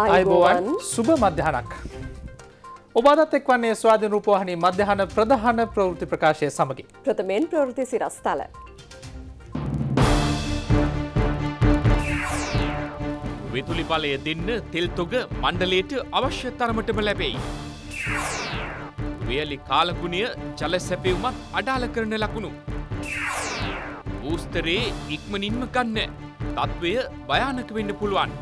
අයිබෝවන් සුබ මධ්‍යහනක්. ඔබාදත් එක් වන්නේ ස්වාධන රූපවාහනි මධ්‍යහන ප්‍රධාන ප්‍රවෘති ප්‍රකාශය සමගින්. ප්‍රථමයෙන් ප්‍රවෘති සිරස්ථල. විදුලි බලය දෙන්න තෙල්තොග මණ්ඩලයට අවශ්‍ය තරමටම ලැබෙයි. වියලි කාලගුණය ජල සැපවුමත් අඩාල කරන ලකුණු. බූස්තරයේ ඉක්මනින්ම ගන්න තත්ත්වය භයානක වෙන්න පුළුවන්.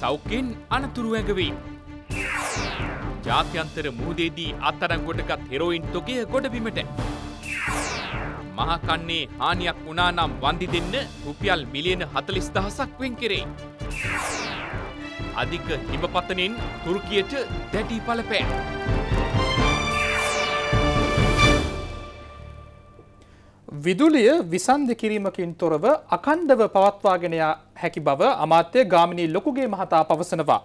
සෞඛ්‍යෙන් අනතුරු ඇඟවීම. ජාත්‍යන්තර මූදේදී අත්තරංගොටගත් හෙරෝයින් තොකය ගොඩබිමට. මහකන්නේ හානියක් වනානම් වන්දි දෙන්න රුපියල් මිලියන හතලිස් දහසක් වෙන් කෙරේ. අධික හිමපතනෙන් තුර්කියට දැඩී පලපෑ. විදුලිය විසන්ධ කිරීමකින් තොරව අකණ්ඩව පවත්වාගෙන හැකි බව අමාත්‍ය ගාමිණී ලොකුගේ මහතා පවසනවා.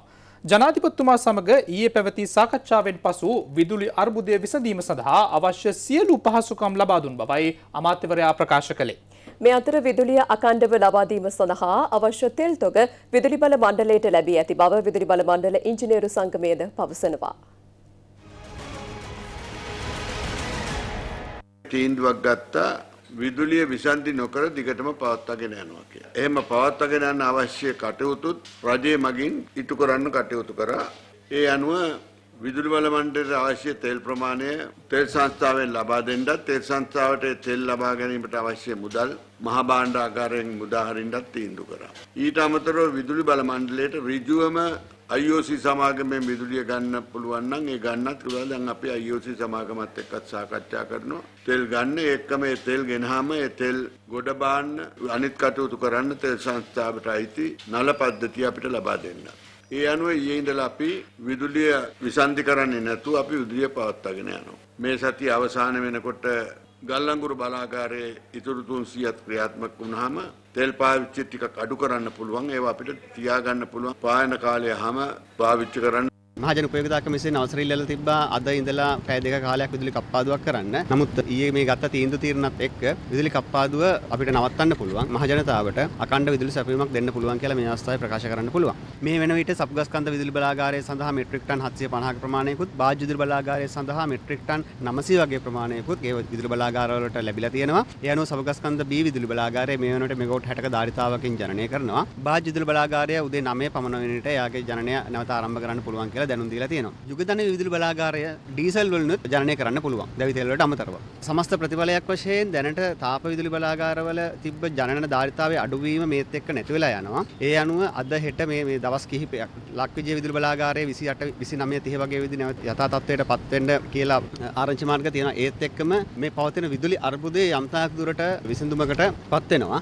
ජනාධිපතිතුමා සමග ඊයේ පැවති සාකච්ඡාවෙන් පසු විදුලි අර්බුදය විසඳීම සඳහා අවශ්‍ය සියලු පහසුකම් ලබා දුන් බවයි අමාත්‍යවරයා ප්‍රකාශ කළේ. මේ අතර විදුලිය අකණ්ඩව ලබාදීම සඳහා අවශ්‍ය තෙල් තොග විදුලි බල මණ්ඩලයට ලැබී ඇති බව විදුලි බල මණ්ඩල ඉංජිනේරු සංගමයද පවසනවා. තීන්දුවක් ගත්තා විදුලිය විසන්ධි නොකර දිගටම පවත්වාගෙන යනවා කියලා. එහෙම පවත්වාගෙන යන්න අවශ්‍ය කටයුතුත් රජය මගින් ඉටු කරන්න කටයුතු කරා. ඒ අනුව විදුලි බල මණ්ඩලයට අවශ්‍ය තෙල් ප්‍රමාණය තෙල් සංස්ථාවෙන් ලබා දෙන්නත් තෙල් සංස්ථාවට තෙල් ලබා ගැනීමට අවශ්‍ය මුදල් මහා භාණ්ඩාගාරයෙන් මුදා හරින්නත් තීන්දුව කරා. ඊට අමතරව විදුලි බල මණ්ඩලයට ඍජුවම IOC සමාගමේ විදුලිය ගන්න පුළුවන් නම් ඒ ගන්නත් පුළුවන්. දැන් අපි IOC සමාගමත් එක්කත් සාකච්ඡා කරනවා. තෙල් ගන්න එක්කම ඒ තෙල් ගෙනහම ඒ තෙල් ගොඩ බාන්න අනිත් කටයුතු කරන්න තෙල් සංස්ථාවට අයිති නල පද්ධතිය අපිට ලබා දෙන්න. ඒ අනුව ඊයේ ඉඳලා අපි විදුලිය විසන්ධි කරන්නේ නැතුව අපි විදුලිය පවත්වාගෙන යනවා. මේ සතිය අවසාන වෙනකොට ගල්ලංගුරු බලාගාරයේ ඉතුරු 300ත් ක්‍රියාත්මක වුණාම තෙල් පාවිච්චි ටිකක් අඩු කරන්න පුළුවන් ඒවා අපිට තියාගන්න පුළුවන් පායන කාලය හැම පාවිච්චි කරන්න මහජන උපයෝගිතා කමිසෙන් අවසර ඉල්ලලා තිබ්බා අද ඉඳලා පැය දෙක කාලයක් විදුලි කප්පාදුවක් කරන්න. නමුත් ඊයේ මේ ගත්ත තීන්දුව తీරණත් එක්ක විදුලි කප්පාදුව අපිට නවත්තන්න පුළුවන්. මහජනතාවට අකණ්ඩ විදුලි සැපයීමක් දෙන්න පුළුවන් කියලා මේ අවස්ථාවේ ප්‍රකාශ කරන්න පුළුවන්. මේ වෙන විට සපුගස්කන්ධ විදුලි බලාගාරය සඳහා මෙට්‍රික් ටන් 750ක ප්‍රමාණයකුත් බාජ් විදුලි බලාගාරය සඳහා මෙට්‍රික් ටන් 900 වගේ ප්‍රමාණයකුත් ඒ විදුලි බලාගාරවලට ලැබිලා තියෙනවා. ඒ අනුව සපුගස්කන්ධ B විදුලි බලාගාරය මේ වෙනකොට මෙගාවොට් 60ක ධාරිතාවකින් ජනනය කරනවා. බාජ් විදුලි බලාගාරය උදේ 9 පමණ වෙනට එයාගේ ජනනය නැවත ආරම්භ කරන්න පුළුවන් කියලා බලාගාරය දැනුම් දීලා තියෙනවා. යුගධන විදුලි බලාගාරය ඩීසල් වලිනුත් ජනනය කරන්න පුළුවන්. දැවි තෙල් වලට අමතරව. සමස්ත ප්‍රතිඵලයක් වශයෙන් දැනට තාප විදුලි බලාගාරවල තිබ්බ ජනන ධාරිතාවේ අඩුවීම මේත් එක්ක නැති වෙලා යනවා. ඒ අනුව අද හෙට මේ මේ දවස් කිහිපයක් ලක්විජය විදුලි බලාගාරයේ 28 29 30 වගේ විදි නැවත යථා තත්ත්වයට පත් වෙන්න කියලා ආරංචි මාර්ග තියෙනවා. ඒත් එක්කම මේ පවතින විදුලි අර්බුදයේ යම්තාක් දුරට විසඳුමකට පත් වෙනවා.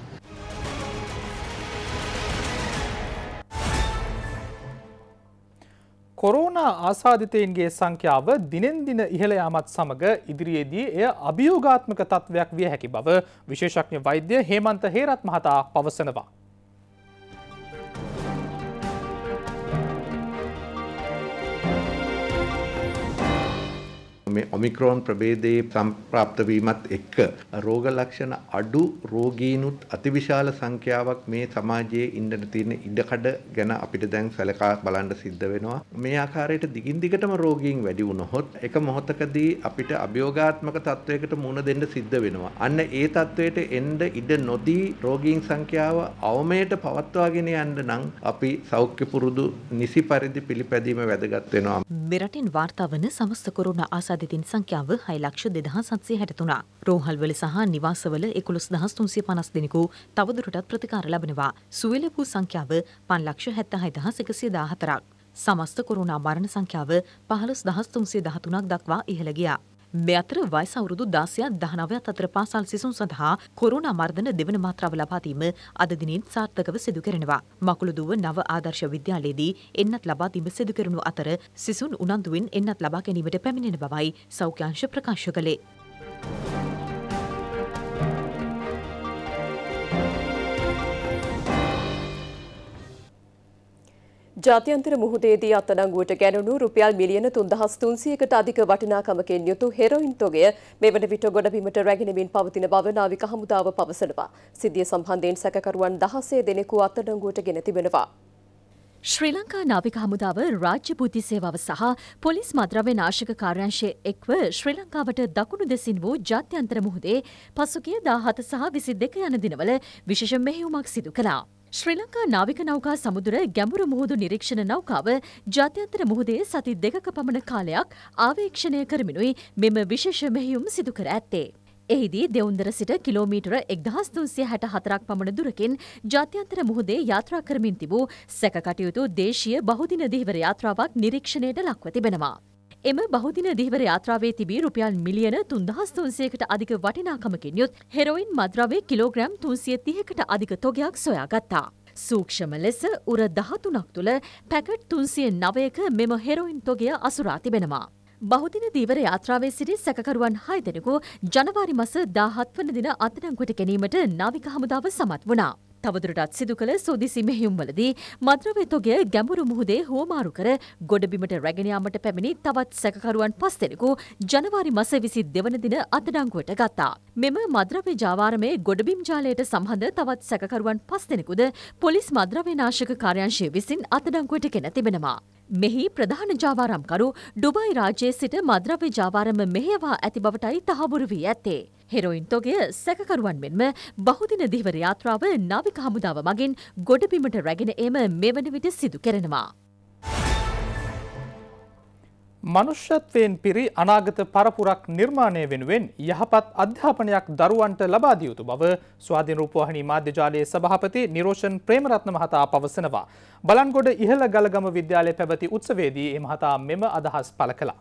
කොරෝනා ආසාධිතයන්ගේ සංඛ්‍යාව දිනෙන් දින ඉහළ යාමත් සමග ඉදිරියේදී එය අභියෝගාත්මක තත්ත්වයක් විය හැකි බව විශේෂඥ වෛද්‍ය හේමන්ත හේරත් මහතා පවසනවා. මේ ඔමික්‍රෝන් ප්‍රබේදයේ සම්ප්‍රාප්ත වීමත් එක්ක රෝග ලක්ෂණ අඩු රෝගීනුත් අතිවිශාල සංඛ්‍යාවක් මේ සමාජයේ ඉන්නට තියෙන ඉඩකඩ ගැන අපිට දැන් සැලකා බලන්න සිද්ධ වෙනවා. මේ ආකාරයට දිගින් දිගටම රෝගීන් වැඩි වුණොත් එක මොහොතකදී අපිට අභියෝගාත්මක තත්වයකට මුහුණ දෙන්න සිද්ධ වෙනවා. අන්න ඒ තත්වයට එන්න ඉඩ නොදී රෝගීන් සංඛ්‍යාව අවමයට පවත්වාගෙන යන්න නම් අපි සෞඛ්‍ය පුරුදු නිසි පරිදි පිළිපැදීම වැදගත් වෙනවා. මෙරටින් වාර්තා වන සමස්ත කොරුණ ආසාද යටතින් සංඛ්‍යාව හය ලක්ෂ දෙදහ සත්සේ හැටතුනා. රෝහල්වල සහ නිවාසවල එකුළොස් දහස් තුන්සේ පනස් දෙනෙකු තවදුරටත් ප්‍රතිකාර ලබනවා. සුවලපු සංඛ්‍යාව පන්ලක්ෂ හැත්තහයි දහස් එකසිය දාහතරක්. සමස්ත කොරුණා මරණ සංඛ්‍යාව පහළොස් දහස් තුන්සේ දහතුනක් දක්වා ඉහළගියා. මේ අතර වයස අවුරුදු 16ක් 19ක් අතර පාසල් සිසුන් සඳහා කොරෝනා මර්ධන දෙවන මාත්‍රාව ලබා දීම අද දිනෙන් සාර්ථකව සිදු කරනවා. මකුළුදුව නව ආදර්ශ විද්‍යාලයේදී එන්නත් ලබා දීම සිදු කරනු අතර සිසුන් උනන්දුවෙන් එන්නත් ලබා ගැනීමට පැමිණෙන බවයි සෞඛ්‍යාංශ ප්‍රකාශ කළේ. ජාත්‍යන්තර මුහුදේදී අත්අඩංගුවට ගැනුණු රුපියල් මිලියන 3300කට අධික වටිනාකමකින් යුතු හෙරොයින් තොගය මෙවන විට ගොඩබිමට රැගෙනමින් පවතින බව නාවික හමුදාව පවසනවා. සිද්ධිය සම්බන්ධයෙන් සැකකරුවන් 16 දෙනෙකු අත්අඩංගුවට ගෙන තිබෙනවා. ශ්‍රී ලංකා නාවික හමුදාව රාජ්‍ය බුද්ධි සේවාව සහ පොලිස් මද්‍රව්‍ය නාශක කාර්යංශය එක්ව ශ්‍රී ලංකාවට දකුණු දෙසින් වූ ජාත්‍යන්තර මුහුදේ පසුගිය 17 සහ 22 යන දිනවල විශේෂ මෙහෙයුමක් සිදු කළා. ශ්‍රී ලංකා නාවික නෞකා සමුදුර ගැඹුරු මුහුදු නිරීක්ෂණ නෞකාව ජාත්‍යන්තර මුහුදේ සති දෙකක පමණ කාලයක් ආවේක්ෂණය කරමිනුයි මෙම විශේෂ මෙහියුම් සිදු කර ඇත්තේ. එහිදී දෙවුන්දර සිට කිලෝමීටර එක්දහස් තුන්සිය හැට හතරක් පමණ දුරකින් ජාත්‍යන්තර මුහුදේ යාත්‍රා කරමින් තිබූ සැකකටයුතු දේශීය බහුදින දිහිවර යාත්‍රාවක් නිරීක්ෂණයට ලක්ව තිබෙනවා. එම බහුදින දීවර යාත්‍රාවේ තිබී රුපියල් මිලියන තුන්දහස් තුන්සයකට අධික වටිනාකමකින් යුත් හෙරොයින් මද්‍රවේ කිලෝග්‍රම් තුන්සිය තිහකට අධික තොගයක් සොයාගත්තා. සූක්ෂම ලෙස උර දහතුනක් තුළ පැකට් තුන්සිය නවයක මෙම හෙරොයින් තොගය අසුරා තිබෙනවා. බහුදින දීවර යාත්‍රාවේ සිටි සැකකරුවන් හයදෙනකු ජනවාරි මස දාහත්වන දින අත්නංකොට ගැනීමට නාවික හමුදාව සමත් වනා. තවදුරටත් සිදු කළ සුදිසි මෙහියුම්වලදී මද්‍රව්‍ය තොගය ගැඹුරු මුහුදේ හුවමාරු කර ගොඩබිමට රැගෙන යාමට පැමිණි තවත් සැකකරුවන් පස් දෙනෙකු ජනවාරි මස විසි දෙවන දින අතඩංගුවට ගත්තා. මෙම මද්‍රව්‍ය ජාවාරමේ ගොඩබිම් ජාලයට සම්බන්ධ තවත් සැකකරුවන් පස් දෙනෙකුද පොලිස් මද්‍රව්‍ය නාශක කාර්යංශය විසින් අතඩංගුවට ගෙන තිබෙනවා. මෙහි ප්‍රධාන ජාවාරම්කරු ඩුබයි රාජයේ සිට මද්‍රව්‍ය ජාවාරම මෙහෙවා ඇති බවටයි තහවුරු වී ඇත්තේ. හෙරොයින් තොගය සැකකරුවන් මෙන්ම බහුදින දිවර යාත්‍රාව නාවික හමුදාව මගින් ගොඩබිමට රැගෙන එම මෙවන විට සිදු කරනවා. මනුෂ්‍යත්වයෙන් පිරි අනාගත පරපුරක් නිර්මාණය වෙනුවෙන් යහපත් අධ්‍යාපනයක් දරුවන්ට ලබාදියයුතු බව ස්වාධීන රූපවාහිනි මාධ්‍යජාලයේ සභහපති නිරෝෂන් ප්‍රේමරත්න මහතා පවසනවා. බලන්ගොඩ ඉහළ ගලගම විද්‍යාලය පැවති උත්සවේදී එමහතා මෙම අදහස් පල කලා.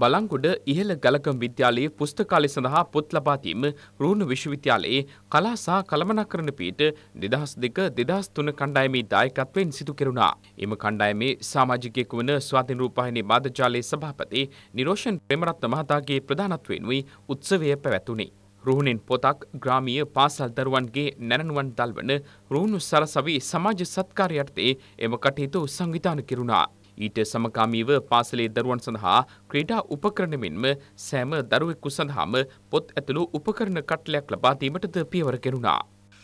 බලංගොඩ ඉහළ ගලකම් විද්‍යාලයේ පුස්තකාලය සඳහා පොත් ලබාදීම රුණු විශ්වවිද්‍යාලයේ කලා සහ කළමනාකරණ පීට දෙදහස් දෙක දෙදහස් තුන කණ්ඩායමේ දායකත්වයෙන් සිදු කෙරුණා. එම කණ්ඩායමේ සමාජිකයෙකු වන ස්වාධීන රූපවාහිනී මාධ්‍යාලයේ සභාපති නිරෝෂන් ප්‍රේමරත්න මහතාගේ ප්‍රධානත්වයෙන් වී උත්සවය පැවැතුණි. රුහුණෙන් පොතක් ග්‍රාමීය පාසල් දරුවන්ගේ නැරණුවන් දල්වන රුහුණු සරසවි සමාජ සත්කාරයටතේ එම කටයුතු සංවිධාන කෙරුණා. ඊට සමකාමීව පාසලේ දරුවන් සඳහා ක්‍රීඩා උපකරණ මෙන්ම සෑම දරුවෙකු සඳහාම පොත් ඇතුළු උපකරණ කට්ලයක් ලබා දීමටද පියවර කෙරුණා.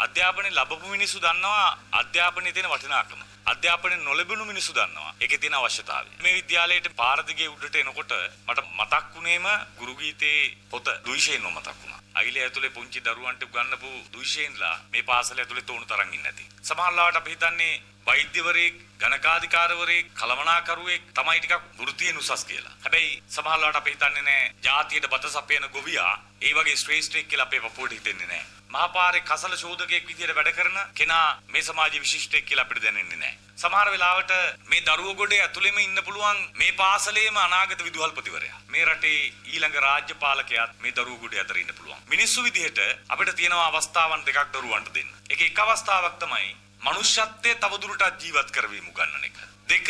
අධ්‍යාපනය ලැබපු මිනිස්සු දන්නවා අධ්‍යාපනයේ තියෙන වටිනාකම. අධ්‍යාපනය නොලැබුණු මිනිස්සු දන්නවා ඒකේ තියෙන අවශ්‍යතාවය. මේ විද්‍යාලයට පාරදිගේ උඩට එනකොට මට මතක් වුණේම ගුරු ගීතේ පොත දුයිෂේ නෝ මතක් වුණා. අයිලේ ඇතුලේ පුංචි දරුවන්ට උගන්වපු දුෂේන්ලා මේ පාසල ඇතුලේ තෝණු තරම් ඉන්නේ නැති. සමහරවිට අපි හිතන්නේ වෛද්‍යවරයෙක්, ගණකාධිකාරවරයෙක්, කලමනාකරුවෙක් තමයි ටිකක් වෘත්තියෙන් උසස් කියලා. හැබැයි සමහරවිට අපි හිතන්නේ නැහැ ජාතියට බත සපයන ගොවියා ඒ වගේ ශ්‍රේෂ්ඨයෙක් කියලා අපේ පපුවට හිතෙන්නේ නැහැ. මහපාරේ කසල ශෝධකයෙක් විදියට වැඩ කරන කෙනා මේ සමාජයේ විශිෂ්ටයෙක් කියලා අපිට දැනෙන්නේ නැහැ. සමහර වෙලාවට මේ දරුවෝ ගොඩේ ඇතුළෙම ඉන්න පුළුවන් මේ පාසලේම අනාගත විදුහල්පතිවරයා. මේ රටේ ඊළඟ රාජ්‍යපාලකයාත් මේ දරුවෝ ගොඩේ අතර ඉන්න පුළුවන්. මිනිස්සු විදිහට අපිට තියෙනවා අවස්ථාවන් දෙකක් දරුවන්ට දෙන්න. ඒක එක අවස්ථාවක් තමයි මනුෂ්‍යත්වයේ තවදුරටත් ජීවත් කරවීම උගන්නන එක. දෙක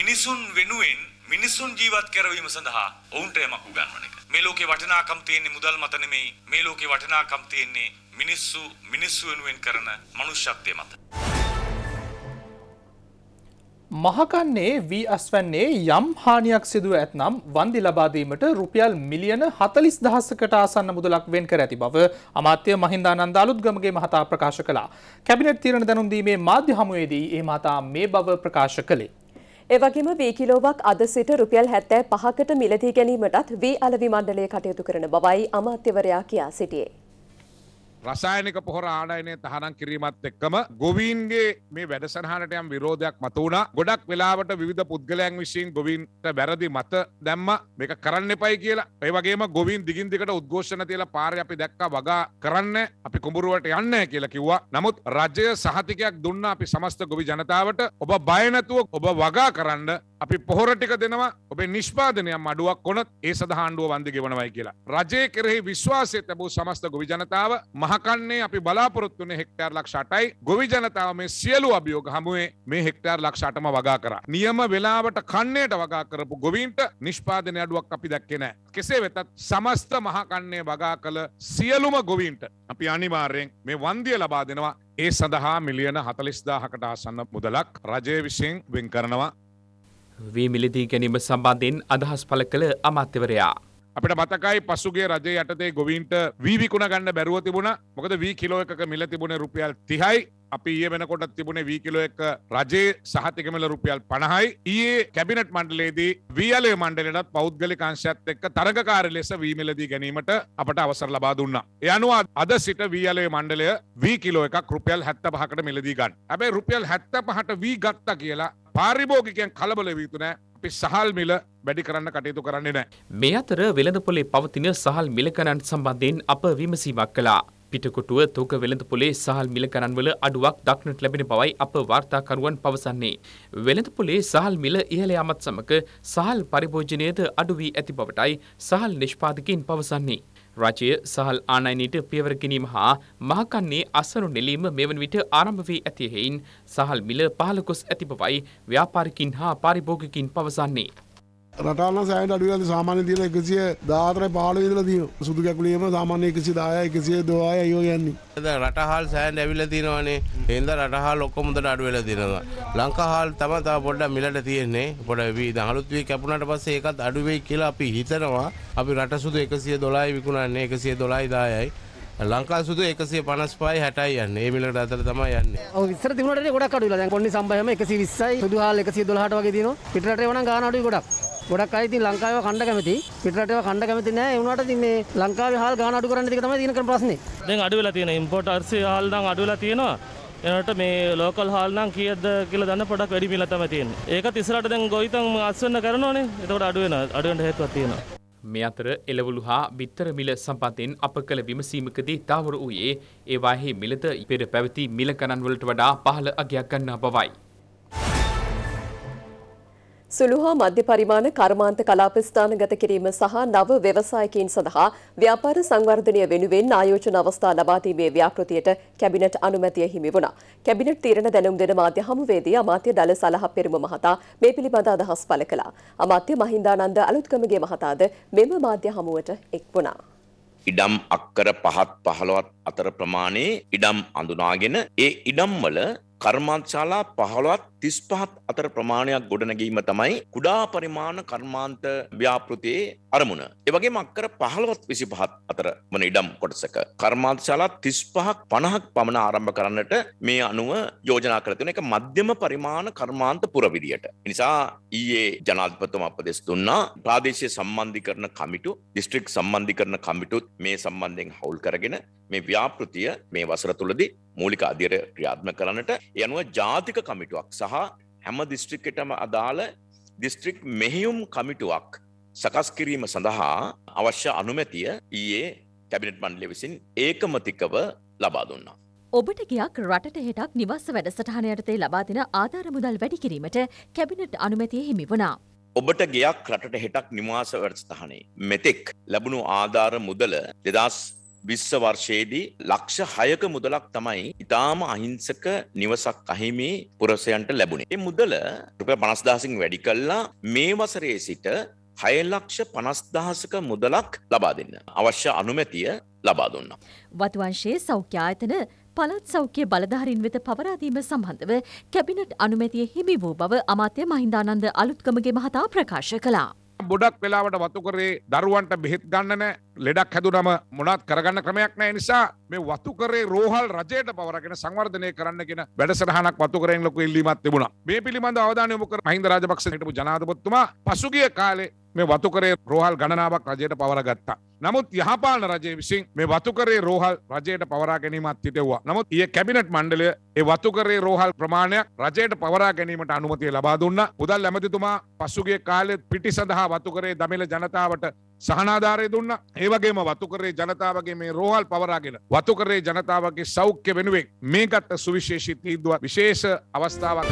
මිනිසුන් වෙනුවෙන් මිනිසුන් ජීවත් කරවීම සඳහා ඔවුන්ට යමක් උගන්වන එක. මේ ලෝකේ වටිනාකම් තියෙන්නේ මුදල් මත නෙමෙයි. මේ ලෝකේ වටිනාකම් තියෙන්නේ මිනිස්සු මිනිස්සු වෙනුවෙන් කරන මනුෂ්‍යත්වය මත. මහකන්නේ වී අස්වැන්නේ යම් හානියක් සිදුව ඇත්නම් වන්දි ලබාදීමට රුපියල් මිලියන හතලිස් දහස්සකට ආසන්න මුදලක් වෙන් කර ඇති බව අමාත්‍ය මහින්දානන්ද අලුත්ගමගේ මහතා ප්‍රකාශ කළා. කැබිනට් තීරණ දැනුම්දීමේ මාධ්‍ය හමුවේදී ඒ මහතා මේ බව ප්‍රකාශ කළේ. එවගේම වී කිලෝවක් අද සිට රුපියල් 75කට මිලදී ගැනීමටත් වී අලවි මණ්ඩලය කටයුතු කරන බවයි අමාත්‍යවරයා කියා සිටියේ. රසායනික පොහොර ආඩයනය තහනම් කිරීමත් එක්කම ගොවීන්ගේ මේ වැඩසහනට යම් විරෝධයක් මතුවුණ ගොඩක් වෙලාවට විධ පුද්ගලයන් විශීන් ගොවීන්ට වැරදි මත දැම්ම මේක කරන්න පයි කියලා ඒවගේම ගොවින් දිගින්දිකට උද්ඝෝෂණ තියලා පාර අපි දැක්ක වගා කරන්න අපි කුඹරුවට යන්න කියලා කිව්වා නමුත් රජය සහතිකයක් දුන්න අපි සමස්ත ගොවි ජනතාවට ඔබ බයනැතුව ඔබ වගා කරන්න අපි පොහොර ටික දෙනවා ඔබේ නිෂ්පාදනයක් අඩුවක් කොනත් ඒ සදහාණ්ඩුව වන්දි ගෙවනවයි කියලා. රජය කෙරෙහි විශ්වාසය තැබූ සමස්ත ගොවිජනතාව මහකන්නේ අපි බලාපොරොත්තුනේ හෙක්ටර් ලක්ෂ අටයි ගොවිජනතාව මේ සියලු අභියෝග හමුවේ මේ හෙක්ටර් ලක්ෂ අටම වගා කරා. නියම වෙලාවට කන්නේට වගා කරපු ගොවීන්ට නිෂ්පාදන අඩුවක් අපි දැක්කේ නැහැ. කෙසේ වෙතත් සමස්ත මහකන්නේ වගා කළ සියලුම ගොවීන්ට අපි අනිවාර්යෙන් මේ වන්දිය ලබා දෙනවා ඒ සඳහා මිලියන හතලිස්දාහකට ආසන්න මුදලක් රජය විසින් වෙන් කරනවා වී මිලදී ගැනීම සම්බන්ධයෙන් අදහස් පළ කළ අමාත්‍යවරයා. අපිට මතකයි පසුගේ රජය යටතේ ගොවින්ට වී විකුණ ගන්න බැරුව තිබුණ මොකද වී කිලෝ එකක මිල තිබුණ රුපියල් තිහයි අපි ඒ වෙනකොට තිබුණේ වීකිලෝ එක රජයේ සහතිකමල රුපියල් පණහයි ඒ කැබිනට් මණ්ඩලේදී වියලේ මණ්ඩලටත් පෞද්ගලි කාංශයත් එක්ක තරගකාර ලෙස වීමලදී ගැනීමට අපට අවසර ලබා දුන්නා. ඒ අනුව අද සිට වියලේ මණ්ඩලය වීකිලෝ එකක් රුපියල් හැත්ත පහකට මිලදී ගන්න. හැබැයි රුපියල් හැත්ත පහට වී ගත්තා කියලා පාරිභෝගිකයන් කලබල වීතු නෑ අපි සහල් මිල වැඩි කරන්න කටයුතු කරන්නේ නෑ. මේ අතර වෙළඳපොලේ පවතින සහල් මිලකණන් සම්බන්ධයෙන් අප විමසීමක් කළා. පිටකොටුව තොග වෙළඳපොලේ සහල් මිල ගණන්වල අඩුවක් දක්නට ලැබෙන බවයි අප වාර්තාකරුවන් පවසන්නේ. වෙළඳපොලේ සහල් මිල ඉහළ යාමත් සමග සහල් පරිභෝජනයද අඩු වී ඇති බවටයි සහල් නිෂ්පාදකින් පවසන්නේ. රජය සහල් ආනයනයට පියවර ගැනීම හා මහකන්නේ අසරු නෙලීම මෙවන විට ආරම්භ වී ඇති හෙයින් සහල් මිල පහළ ගොස් ඇති බවයි ව්‍යාපාරිකින් හා පාරිභෝගිකින් පවසන්නේ. රටාල සෑට අඩුවල සාමාන්‍ය තියන එකසිය ධාතර පාල විදල තිය සුදු කැකුලීම සාමාන්‍ය එකසි දාය එකසිය දවාය යෝ යන්නේ. ඇද රටහල් සෑන් ඇවිල තිනවනේ එන්ද රටහල් ඔක්කොමදට අඩුවෙල තිනවා. ලංකාහල් තම තා පොඩ්ඩ මිලට තියෙන්නේ පොඩ වී දහලුත්වී කැපුණට පස්සේ එකත් අඩුවෙයි කියලා අපි හිතනවා අපි රට සුදු එකසිය දොලායි විකුණන්නේ එකසිය දොලායි දායයි. ලංකා සුදු එකසිය පනස් පයි හැටයි යන්න ඒ මිලට අතර තමයි යන්න විස්සර තිනට ගොඩක් අඩුල පොඩි සම්බයම එකසි විස්සයි සුදුහල් එකසි දොලාට වගේ දින පිටට වන ගානඩු ගොඩක්. ගොඩක් අය ඉතින් ලංකාවේ කණ්ඩ කැමති පිටරටේව කණ්ඩ කැමති නෑ ඒ වුණාට ඉතින් මේ ලංකාවේ හාල් ගාන අඩු කරන්න දෙක තමයි තියෙන ප්‍රශ්නේ දැන් අඩු වෙලා තියෙන ඉම්පෝටර්ස් හාල් නම් අඩු වෙලා තියෙනවා එනට මේ ලෝකල් හාල් නම් කීයද කියලා දන්න පොඩක් වැඩි මිල තමයි තියෙන්නේ. ඒකත් ඉස්සරහට දැන් ගොවිතන් අස්වන්න කරනෝනේ. එතකොට අඩු වෙනවා. අඩු වෙන්න හේතුවක් තියෙනවා. මේ අතර එළවලු හා බිත්තර මිල සම්පතෙන් අප කළ විමසීමකදී තාවර වූයේ ඒවාහි මිලත පෙර පැවති මිල ගණන්වලට වඩා පහළ අගයක් ගන්නා බවයි. සුළු හා මධ්‍ය පරිමාණ කර්මාන්ත කලාප ස්ථානගත කිරීම සහ නව ව්‍යවසායකයින් සඳහා ව්‍යාපාර සංවර්ධනය වෙනුවෙන් ආයෝජන අවස්ථා ලබා දීමේ ව්‍යාපෘතියට කැබිනට් අනුමැතිය හිමි වුණා. කැබිනට් තීරණ දැනුම් දෙන මාධ්‍ය හමුවේදී අමාත්‍ය දල සලහ පෙරම මහතා මේ පිළිබඳ අදහස් පළ කළා. අමාත්‍ය මහින්දානන්ද අලුත්ගමගේ මහතාද මෙම මාධ්‍ය හමුවට එක් වුණා. ඉඩම් අක්කර පහත් පහළොවත් අතර ප්‍රමාණයේ ඉඩම් අඳුනාගෙන ඒ ඉඩම්වල කර්මාන්තශාලා පහළොත් තිස්පහත් අතර ප්‍රමාණයක් ගොඩනැගීම තමයි කුඩා පරිමාණ කර්මාන්ත ව්‍යාපෘතියේ අරමුණ. ඒවගේ මක්කර පහළොත් විසි පහත් අතර වන ඉඩම් කොටසක. කර්මාන්තශලා තිස් පහක් පණහක් පමණ ආරම්භ කරන්නට මේ අනුව යෝජනා කරතින එක මධ්‍යම පරිමාණ කර්මාන්ත පුරවිදියට. නිසා ඊයේ ජනාධපතම අපදෙස් දුන්නා ප්‍රාදේශය සම්බන්ධි කරන කමිටු දිස්ට්‍රික් සම්බන්ධි කරන කමිටුත් මේ සම්බන්ධයෙන් හවුල් කරගෙන මේ ව්‍යාපෘතිය මේ වසර තුළදී මූලික අධිර ක්‍රියාත්ම කරන්නට යනුව ජාතික කමිටුවක් සහ හැම දිස්ත්‍රික්කටම අදාළ දිස්ත්‍රික් මෙහියුම් කමිටුවක් සකස් කිරීම සඳහා අවශ්‍ය අනුමැතිය ඊයේ කැබිනට් මණ්ඩලය විසින් ඒකමතිකව ලබා දුන්නා. ඔබට ගියක් රටට හෙටක් නිවස්ස වැඩසටහන යටතේ ලබා දෙන ආධාර මුදල් වැඩි කිරීමට කැබිනට් අනුමැතිය හිමි වුණා. ඔබට ගයක් රටට හෙටක් නිවාස වැඩස්ථානයේ මෙතෙක් ලැබුණු ආධාර මුදල දෙදස් විස්ස වර්ෂයේදී ලක්ෂ හයක මුදලක් තමයි ඉතාම අහිංසක නිවසක් අහිමි පුරසයන්ට ලැබුණේ. ඒ මුදල රුපියල් 50000කින් වැඩි කළා මේ වසරේ සිට හයලක්ෂ පනස්දහසක මුදලක් ලබා දෙන්න. අවශ්‍ය අනුමැතිය ලබා දුන්න. වතුවංශයේ සෞඛ්‍යායතන පළත් සෞඛ්‍ය බලධාරින් වෙත පවරාදීම සම්බන්ධව කැබිනට් අනුමැතිය හිමි වූ බව අමාත්‍ය මහින්දානන්ද අලුත්කමගේ මහතා ප්‍රකාශ කළා. බොඩක් වෙලාවට වතු කරේ දරුවන්ට බෙහෙත් ගන්නන ලෙඩක් හැදුනම මොනත් කරගන්න ක්‍රමයක් නෑ නිසා මේ වතු කරේ රෝහල් රජයට පවරගෙන සංවර්ධනය කරන්න කියෙන වැඩසටහනක් වතු කරෙන් ලොකු ඉල්ලීමත් තිබුණා මේ පිළිබඳ අවධානය යොමු කර මහින්ද රාජපක්ෂ හිටපු ජනාධිපතිතුමා පසුගිය කාලේ මේ වතු කරේ රෝහල් ගණනාවක් රජයට පවරගත්තා නමුත් යහපාලන රජය විසින් මේ වතුකරේ රෝහල් රජයට පවරා ගැනීමත් හිටෙව්වා. නමුත් ඒ කැබිනට් මණ්ඩලය ඒ වතුකරේ රෝහල් ප්‍රමාණයක් රජයට පවරා ගැනීමට අනුමතිය ලබා දුන්නා. මුදල් ඇමතිතුමා පසුගිය කාලෙත් පිටි සඳහා වතුකරේ දමිළ ජනතාවට සහනාධාරය දුන්න ඒවගේම වතුකරේ ජනතාවගේ මේ රෝහල් පවරාගෙන වතුකරේ ජනතාවගේ සෞඛ්‍ය වෙනුවෙන් මේකත් සුවිශේෂී තීන්දුවක් විශේෂ අවස්ථාවක්.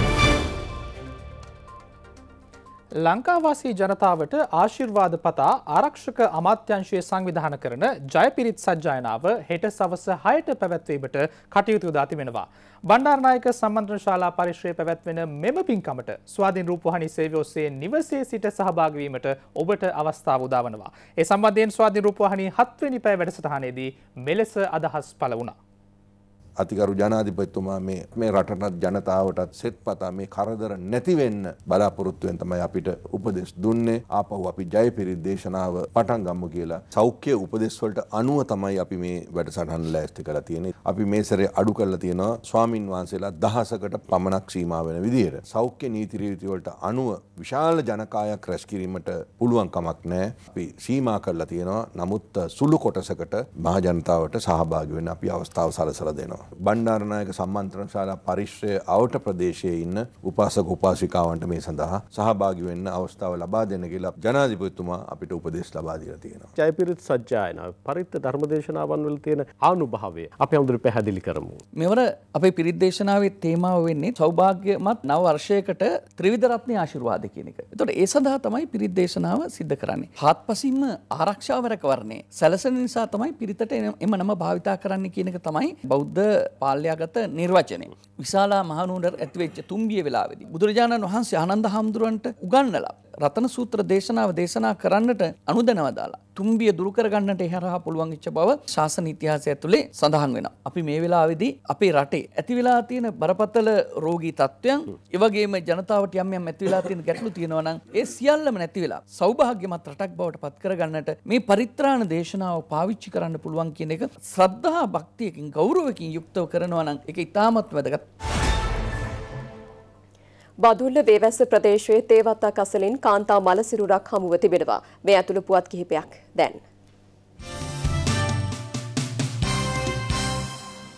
ලංකාවාසී ජනතාවට ආශිර්වාද පතා ආරක්ෂක අමාත්‍යංශයේ සංවිධාන කරන ජයපිරිත් සජ්ජායනාව හෙට සවස හයට පැවැත්වීමට කටයුතු දා තිබෙනවා. බණ්ඩාරනායක සම්මන්ත්‍රණ ශාලා පරිශ්‍රය පැවැත්වෙන මෙම පින්කමට ස්වාධීන් රූපවාහිනි සේවය ඔස්සේ නිවසේ සිට සහභාගී වීමට ඔබට අවස්ථාව උදා වනවා. ඒ සම්බන්ධයෙන් ස්වාධීන් රූපවාහිනි 7 වෙනි පැය වැඩසටහනේදී මෙලෙස අදහස් පළ වුණා. අතිකරු ජනාධිපතිතුමා මේ මේ රටටත් ජනතාවටත් සෙත් පතා මේ කරදර නැතිවෙන්න බලාපොරොත්තුවෙන් තමයි අපිට උපදෙස් දුන්නේ ආපහු අපි ජයපිරිත් දේශනාව පටන් ගම්ම කියලා සෞඛ්‍ය උපදෙස්වලට අනුව තමයි අපි මේ වැඩසටහන් ලෑස්ති කලා තියෙනෙ අපි මේ සරේ අඩු කරලා තියෙනවා ස්වාමින් වහන්සේලා දහසකට පමණක් සීමා වෙන විදිහයට සෞඛ්‍ය නීතිරීතිවලට අනුව විශාල ජනකායක් රැස්කිරීමට පුළුවන් කමක් නෑ අපි සීමා කරලා තියෙනවා නමුත් සුළු කොටසකට මහජනතාවට සහභාගි වෙන අපි අවස්ථාව සලසලා දෙනවා බණ්ඩාරනායක සම්මන්ත්‍රණශාලා පරිශ්‍රය අවට ප්‍රදේශයේ ඉන්න උපාසක උපාසිකාවන්ට මේ සඳහා සහභාගි වෙන්න අවස්ථාව ලබා දෙන්න කියලා ජනාධිපතිතුමා අපිට උපදෙස් ලබා දීලා තියෙනවා. ජයපිරිත් සජ්ජායන පරිත්‍ත ධර්මදේශනාවන් වල තියෙන ආනුභාවය අපි අඳුර පැහැදිලි කරමු. මෙවර අපේ පිරිත් දේශනාවේ තේමාව වෙන්නේ සෞභාග්‍යමත් නව වර්ෂයකට ත්‍රිවිධ රත්නේ ආශිර්වාද කියන එක. එතකොට ඒ සඳහා තමයි පිරිත් දේශනාව සිද්ධ කරන්නේ. හත්පසින්ම ආරක්ෂාව රැකවරණය සැලසෙන නිසා තමයි පිරිතට එම නම භාවිතා කරන්න කියන එක තමයි බෞද්ධ පාල්්‍යයාගත නිර්වචනය. විශාලා මහනුවර ඇතිවෙච්ච තුම්බිය වෙලාවෙදි. බුදුරජාණන් වහන්සේ අනන්ද හාමුදුරුවන්ට උගන්නලා. රතන සූත්‍ර දේශනාව දේශනා කරන්නට අනුදැනවදාලා. තුම්බිය දුරකරගන්නට එහරහා පුළුවන් ච්ච බව ශාසන ඉතිහාසය ඇතුළේ සඳහන් වෙන. අපි මේ වෙලාවෙදී අපේ රටේ ඇතිවෙලා තියෙන බරපතල රෝගී තත්ත්වයන් ඒවගේම ජනතාවට යම් යම් ඇතිවෙලා තියෙන ගැටලු තියෙනවා නම් ඒ සියල්ලම නැති වෙලා සෞභාග්‍යමත් රටක් බවට පත් කරගන්නට මේ පරිත්‍රාණ දේශනාව පාවිච්චි කරන්න පුළුවන් කියන එක ශ්‍රද්ධා භක්තියකින් ගෞරවකින් යුක්තව කරනවා නම් ඒක ඉතාමත් වැදගත්. බදුල්ල වේවැස්ස ප්‍රදේශයේ තේවත්තා කසලින් කාන්තා මලසිරුරක් හමුව තිබෙනවා. මේ ඇතුළු පුවත් කිහිපයක් දැන්.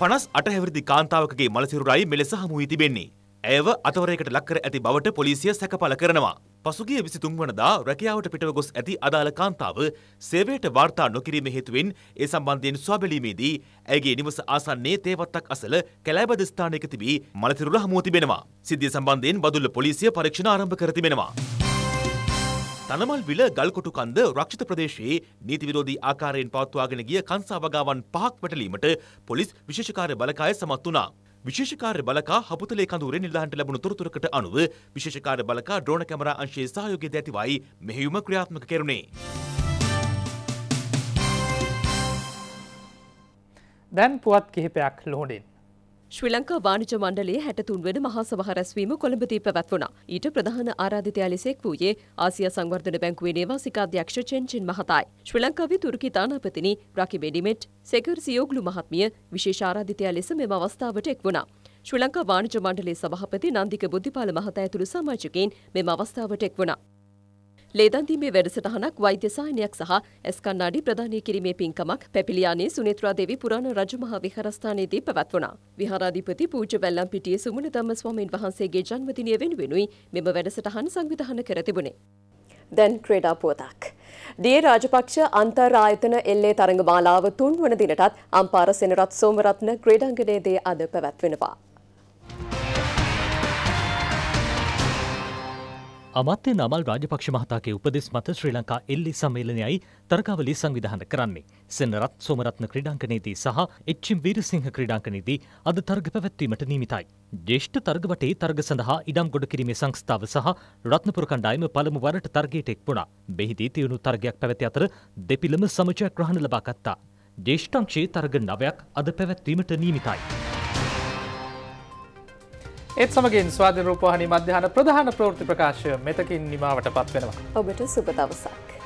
පනස් අටහැවිරිදි කාන්තාවකගේ මලසිරුරයි මෙලෙස හමුවී තිබෙන්නේ. ඇයව අතවරයකට ලක්කර ඇති බවට පොලිසිය සැකපල කරනවා. පසුගිය විසිතුන් වනදා රැකියාවට පිටව ගොස් ඇති අදාළ කාන්තාව සේවයට වාර්තා නොකිරීම හේතුවෙන් ඒ සම්බන්ධයෙන් සොබැලීමේදී ඇගේ නිවස ආසන්නේ තේවත්තක් අසල කැලෑබද ස්ථානයක තිබී මලතිරුල හමුව තිබෙනවා. සිද්ධිය සම්බන්ධයෙන් බදුල්ල පොලිසිය පරීක්ෂණ ආරම්භ කර තිබෙනවා. තනමල් විල ගල්කොටු කන්ද රක්ෂිත ප්‍රදේශයේ නීති විරෝධී ආකාරයෙන් පවත්වාගෙන ගිය කංසා වගාවන් පහක් වැටලීමට පොලිස් විශේෂ කාර්ය බලකාය සමත් වුණා. විශේෂකාර්ය බලකා හපුතලේ කඳවුරේ නිලධානට ලැබුණු තොරතුරකට අනුව විශේෂකාර්ය බලකා ඩ්‍රෝන කැමරා අංශයේ සහයෝගය ද ඇතිවයි මෙහෙයුම ක්‍රියාත්මක කෙරුණේ. දැන් පුවත් කිහිපයක් ලොහොඩින් ශ්‍රී ලංකා වාණිජ මණ්ඩලයේ 63 වෙනි මහා සභාව රැස්වීම කොළඹදී පැවැත්වුණා. ඊට ප්‍රධාන ආරාධිතයා ලෙසෙක් වූයේ ආසියා සංවර්ධන බැංකුවේ නේවාසික අධ්‍යක්ෂ චෙන්චින් මහතායි. ශ්‍රී ලංකාවේ තුර්කි තානාපතිනි රකිබ් එඩිමෙට් සෙකර්සියෝග්ලු මහත්මිය විශේෂ ආරාධිතයා ලෙස මෙම අවස්ථාවට එක් වුණා. ශ්‍රී ලංකා වාණිජ මණ්ඩලයේ සභාපති නන්දික බුද්ධිපාල මහතා ඇතුළු සමාජිකයින් මෙම අවස්ථාවට එක් වුණා. ලේදන්දීමේ වැඩසටහනක් වෛද්‍ය සායනයක් සහ ඇස් කණ්ණාඩි ප්‍රදානය කිරීමේ පින්කමක් පැපිලියානේ සුනේත්‍රා දේවි පුරාණ රජමහා විහාරස්ථානයේදී පැවැත්වුණා. විහාරාධිපති පූජ්‍ය වැල්ලම්පිටියේ සුමනධම්ම ස්වාමීන් වහන්සේගේ ජන්මදිනය වෙනුවෙනුයි මෙම වැඩසටහන සංවිධානය කර තිබුණේ. දැන් ක්‍රඩා පුවතක්. ඩිය රාජපක්ෂ අන්තරායතන එල්ලේ තරඟ මාලාව තුන් වන දිනටත් අම්පාර සෙනරත් සෝමරත්න ක්‍රඩංගනයේදේ අද පැවැත්වෙනවා. අමත්‍ය නමල් රාජපක්ෂ මහතාගේ උපදෙස් මත ශ්‍රී ලංකා එල්ලි සම්මේලනයයි තරකාවලි සංවිධාන කරන්නේ. සෙනරත් සොමරත්න ක්‍රීඩාංකනයේදී සහ එච්චම් වීරසිංහ ක්‍රීඩාංකනයේදී අද තරග පැවැත්වීමට නීමිතයි. ජේෂ්ඨ තරග වටේ තරග සඳහා ඉඩම් ගොඩ කිරීමේ සංස්ථාව සහ රත්නපුර කණ්ඩායම පළමු වරට තරගයට එක් වුණා. මෙහිදී තියුණු තරගයක් පැවැති අතර දෙපිළම සමජයග්‍රහණ ලබා ගත්තා. ජේෂ්ඨංශයේ තරග නවයක් අද පැවැත්වීමට නීමිතයි. ඒත් සමගින් ස්වාධ රූපහනි මධ්‍යහන ප්‍රධාන ප්‍රෘති ප්‍රකාශය මෙතකින් නිමාවට පත් වෙනවා. ඔබට සුපතවසක්.